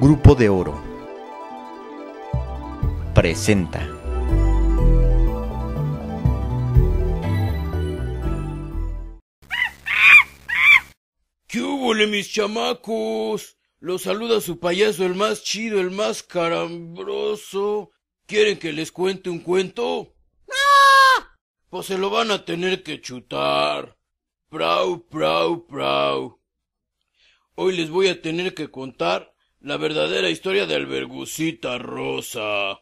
Grupo de Oro presenta. ¿Qué hubo, mis chamacos? Los saluda su payaso, el más chido, el más carambroso. ¿Quieren que les cuente un cuento? ¡No! Pues se lo van a tener que chutar. Prau, prau, prau. Hoy les voy a tener que contar la verdadera historia de Albergucita rosa.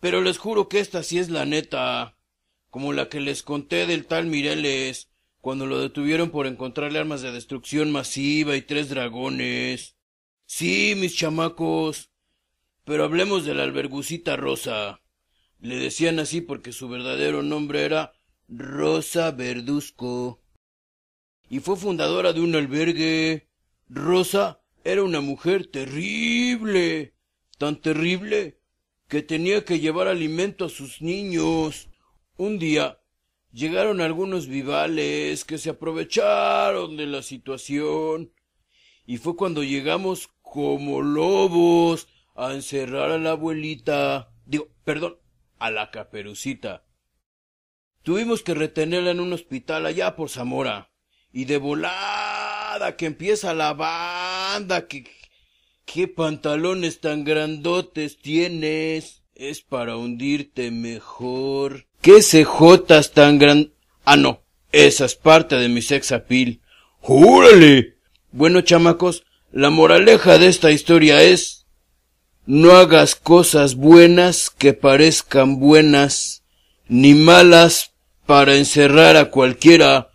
Pero les juro que esta sí es la neta, como la que les conté del tal Mireles, cuando lo detuvieron por encontrarle armas de destrucción masiva y tres dragones. Sí, mis chamacos. Pero hablemos de la albergucita Rosa. Le decían así porque su verdadero nombre era Rosa Verduzco. Y fue fundadora de un albergue Rosa era una mujer terrible, tan terrible que tenía que llevar alimento a sus niños. Un día llegaron algunos vivales que se aprovecharon de la situación y fue cuando llegamos como lobos a encerrar a la abuelita, digo, perdón, a la caperucita. Tuvimos que retenerla en un hospital allá por Zamora y de volada que empieza a lavar anda, que, qué pantalones tan grandotes tienes. Es para hundirte mejor. Qué cejotas tan gran... Ah, no. Esa es parte de mi sex appeal. ¡Júrale! Bueno, chamacos, la moraleja de esta historia es... No hagas cosas buenas que parezcan buenas, ni malas para encerrar a cualquiera.